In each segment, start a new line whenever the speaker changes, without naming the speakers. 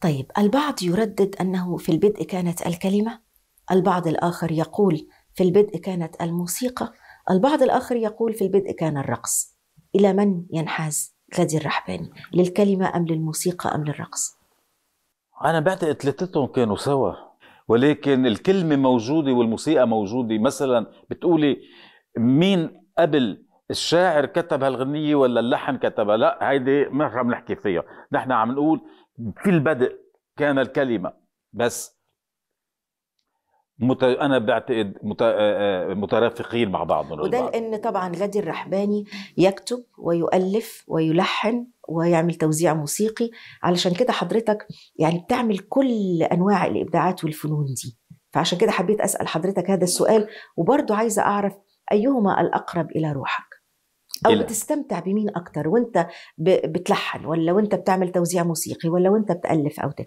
طيب البعض يردد انه في البدء كانت الكلمه البعض الاخر يقول في البدء كانت الموسيقى البعض الاخر يقول في البدء كان الرقص الى من ينحاز غادي الرحباني للكلمه ام للموسيقى ام للرقص
انا بعتقد ثلاثتهم كانوا سوا ولكن الكلمه موجوده والموسيقى موجوده مثلا بتقولي مين قبل الشاعر كتب هالغنية ولا اللحن كتبها لا هيدي ما عم نحكي فيها نحن عم نقول في البدء كان الكلمة بس مت... انا بعتقد مت... آه، آه، مترافقين مع بعض وده
لان طبعا غادي الرحباني يكتب ويؤلف ويلحن ويعمل توزيع موسيقي علشان كده حضرتك يعني بتعمل كل انواع الابداعات والفنون دي فعشان كده حبيت اسال حضرتك هذا السؤال وبرضه عايزه اعرف ايهما الاقرب الى روحك او إلا. بتستمتع بمين اكثر وانت بتلحن ولا وانت بتعمل توزيع موسيقي ولا وانت بتالف او تكتب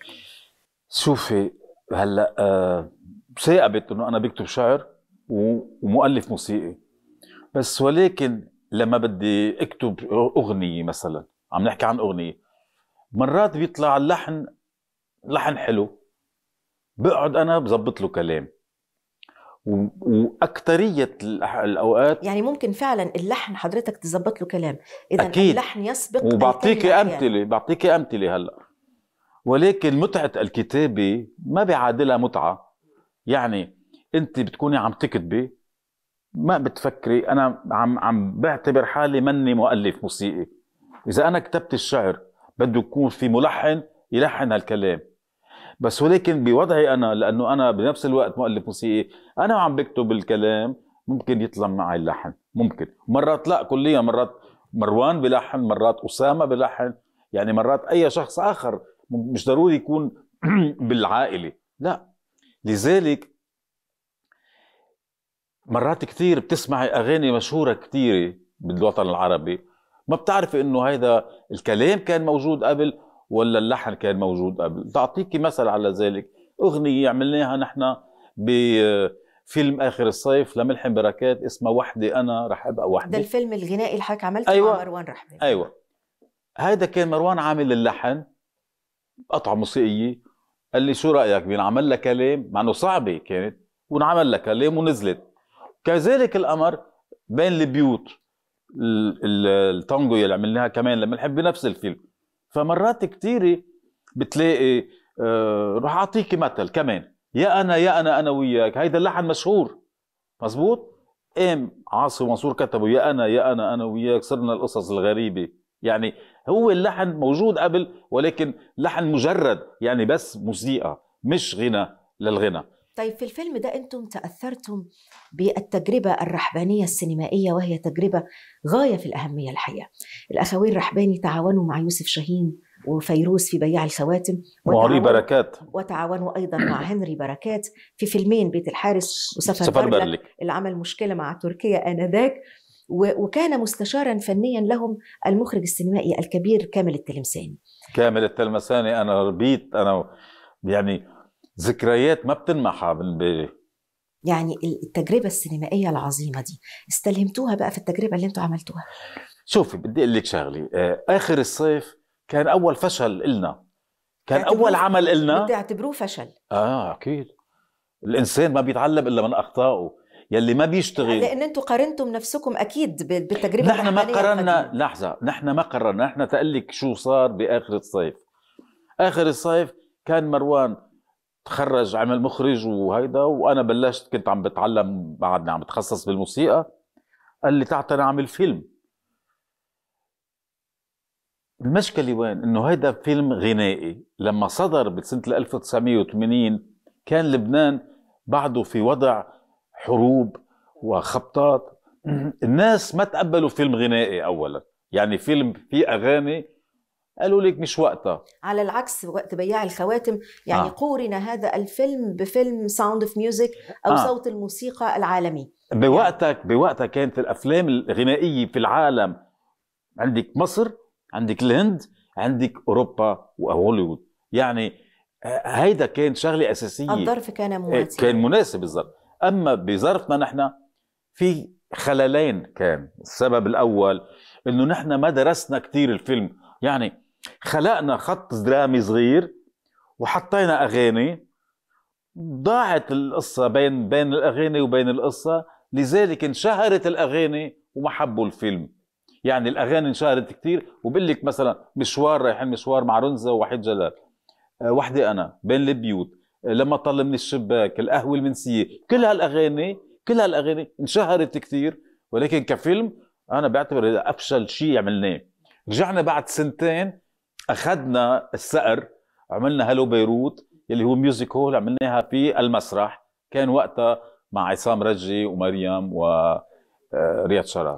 شوفي هلا آه ثاقبت انه انا بكتب شعر ومؤلف موسيقي بس ولكن لما بدي اكتب اغنيه مثلا عم نحكي عن اغنيه مرات بيطلع اللحن لحن حلو بقعد انا بظبط له كلام واكثريه الاوقات
يعني ممكن فعلا اللحن حضرتك تظبط له كلام اذا أكيد. اللحن يسبق وبعطيكي امثله
بعطيكي امثله هلا ولكن متعه الكتابه ما بيعادلها متعه يعني انت بتكوني عم تكتبي ما بتفكري انا عم عم بعتبر حالي مني مؤلف موسيقي اذا انا كتبت الشعر بده يكون في ملحن يلحن هالكلام بس ولكن بوضعي انا لانه انا بنفس الوقت مؤلف موسيقي انا عم بكتب الكلام ممكن يطلع معي اللحن ممكن مرات لا كليا مرات مروان بلحن مرات اسامه بلحن يعني مرات اي شخص اخر مش ضروري يكون بالعائله لا لذلك مرات كثير بتسمعي اغاني مشهوره كثيره بالوطن العربي ما بتعرفي انه هيدا الكلام كان موجود قبل ولا اللحن كان موجود قبل تعطيك مثل على ذلك أغنية عملناها نحن بفيلم آخر الصيف لملحم بركات اسمها وحدي أنا رح أبقى وحدي ده الفيلم
الغنائي اللي حضرتك عملته أيوة. مع مروان رحمة
أيوة هيدا كان مروان عامل اللحن قطعة موسيقية قال لي شو رأيك بينعمل لك كلام مع أنه صعبة كانت ونعمل لك كلام ونزلت كذلك الأمر بين البيوت التانجو اللي عملناها كمان لملحم بنفس الفيلم فمرات كثيرة بتلاقي آه رح أعطيك مثل كمان يا أنا يا أنا أنا وياك هيدا اللحن مشهور مزبوط قام عاصي ومنصور كتبوا يا أنا يا أنا أنا وياك صرنا القصص الغريبة يعني هو اللحن موجود قبل ولكن لحن مجرد يعني بس موسيقى مش غنى للغنى
طيب في الفيلم ده انتم تاثرتم بالتجربه الرحبانيه السينمائيه وهي تجربه غايه في الاهميه الحقيقه. الاخوين الرحباني تعاونوا مع يوسف شاهين وفيروز في بياع الخواتم وعلي بركات وتعاونوا ايضا مع هنري بركات في فيلمين بيت الحارس وسفر سفر برلك, العمل اللي عمل مشكله مع تركيا انذاك وكان مستشارا فنيا لهم المخرج السينمائي الكبير كامل التلمساني
كامل التلمساني انا ربيت انا يعني ذكريات ما بتنمحى من بالي
يعني التجربة السينمائية العظيمة دي استلهمتوها بقى في التجربة اللي انتوا عملتوها
شوفي بدي اقول لك شغلة آه، آخر الصيف كان أول فشل إلنا كان أول عمل إلنا بدي
اعتبروه فشل
آه أكيد الإنسان ما بيتعلم إلا من أخطائه يلي ما بيشتغل لان
انتم قارنتم نفسكم اكيد بالتجربه نحن
ما قررنا لحظه نحن ما قررنا نحن تقلك شو صار باخر الصيف اخر الصيف كان مروان تخرج عمل مخرج وهيدا وانا بلشت كنت عم بتعلم بعدني عم بتخصص بالموسيقى قال لي تعال اعمل فيلم المشكله وين انه هيدا فيلم غنائي لما صدر بسنه 1980 كان لبنان بعده في وضع حروب وخبطات الناس ما تقبلوا فيلم غنائي اولا يعني فيلم فيه اغاني قالوا لك مش وقتها
على العكس وقت بياع الخواتم يعني آه. قورن هذا الفيلم بفيلم ساوند اوف ميوزك او آه. صوت الموسيقى العالمي
بوقتك بوقتها كانت الافلام الغنائيه في العالم عندك مصر عندك الهند عندك اوروبا وهوليوود يعني آه، هيدا كان شغله اساسيه الظرف
كان آه، مناسب
كان مناسب الظرف اما بظرفنا نحن في خللين كان السبب الاول انه نحن ما درسنا كثير الفيلم يعني خلقنا خط درامي صغير وحطينا اغاني ضاعت القصة بين بين الاغاني وبين القصة لذلك انشهرت الاغاني وما حبوا الفيلم يعني الاغاني انشهرت كثير وبقول لك مثلا مشوار رايحين مشوار مع رنزة ووحيد جلال آه، وحدي انا بين البيوت آه، لما طل من الشباك القهوة المنسية كل هالاغاني كل هالاغاني انشهرت كثير ولكن كفيلم انا بعتبر افشل شيء عملناه رجعنا بعد سنتين اخذنا الثأر عملنا هلو بيروت يلي هو ميوزيك هول عملناها في المسرح كان وقتها مع عصام رجي ومريم ورياض آه، شرار